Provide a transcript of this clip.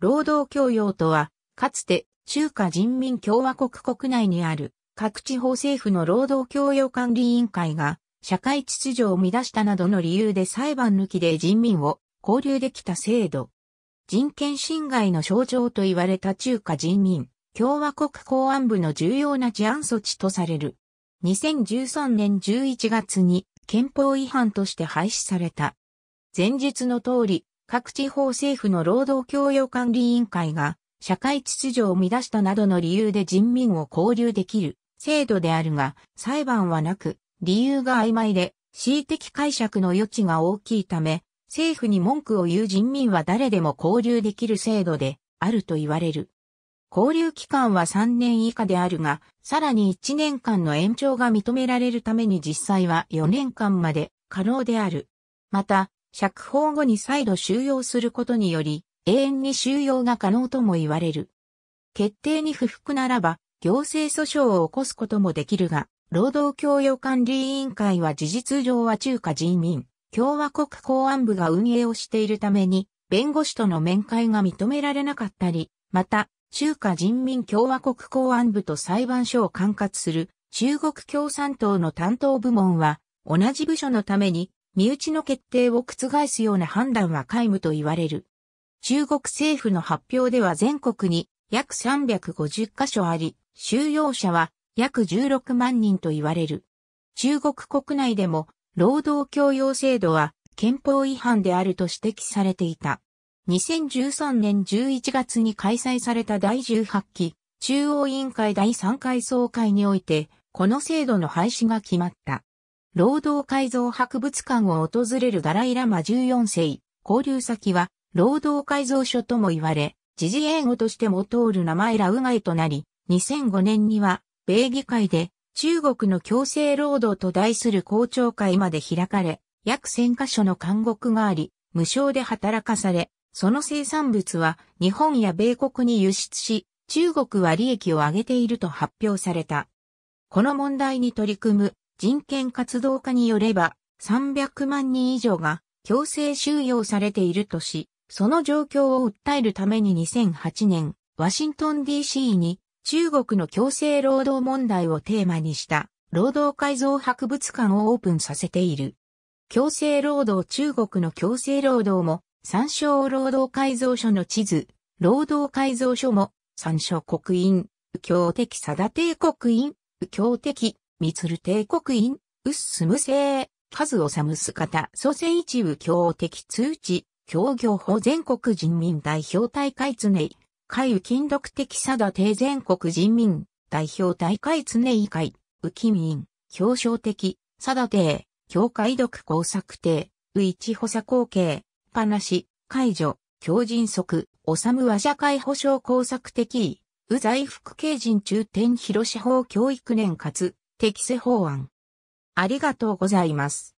労働教養とは、かつて中華人民共和国国内にある各地方政府の労働教養管理委員会が社会秩序を乱したなどの理由で裁判抜きで人民を交流できた制度。人権侵害の象徴と言われた中華人民共和国公安部の重要な治安措置とされる。2013年11月に憲法違反として廃止された。前述の通り、各地方政府の労働教養管理委員会が、社会秩序を乱したなどの理由で人民を交流できる制度であるが、裁判はなく、理由が曖昧で、恣意的解釈の余地が大きいため、政府に文句を言う人民は誰でも交流できる制度であると言われる。交流期間は3年以下であるが、さらに1年間の延長が認められるために実際は4年間まで可能である。また、釈放後に再度収容することにより、永遠に収容が可能とも言われる。決定に不服ならば、行政訴訟を起こすこともできるが、労働供与管理委員会は事実上は中華人民共和国公安部が運営をしているために、弁護士との面会が認められなかったり、また、中華人民共和国公安部と裁判所を管轄する中国共産党の担当部門は、同じ部署のために身内の決定を覆すような判断は皆無と言われる。中国政府の発表では全国に約350カ所あり、収容者は約16万人と言われる。中国国内でも労働共用制度は憲法違反であると指摘されていた。2013年11月に開催された第18期中央委員会第3回総会において、この制度の廃止が決まった。労働改造博物館を訪れるダライラマ14世、交流先は、労働改造所とも言われ、時事英語としても通る名前ラウガイとなり、2005年には、米議会で、中国の強制労働と題する公聴会まで開かれ、約1000カ所の監獄があり、無償で働かされ、その生産物は日本や米国に輸出し、中国は利益を上げていると発表された。この問題に取り組む人権活動家によれば、300万人以上が強制収容されているとし、その状況を訴えるために2008年、ワシントン DC に中国の強制労働問題をテーマにした労働改造博物館をオープンさせている。強制労働中国の強制労働も参照労働改造書の地図、労働改造書も参照国員、右京的定帝国員、右京的三ツ帝国院、ウッスム制、数さむすか方、祖先一部強敵通知、協業法全国人民代表大会常い、海右金独的定田全国人民代表大会常い会、右金民、表彰的、定田教会独工作定、右一補佐後継、話、解除、強人則、治は社会保障工作的、右在副刑人中天広司法教育年活、適正法案。ありがとうございます。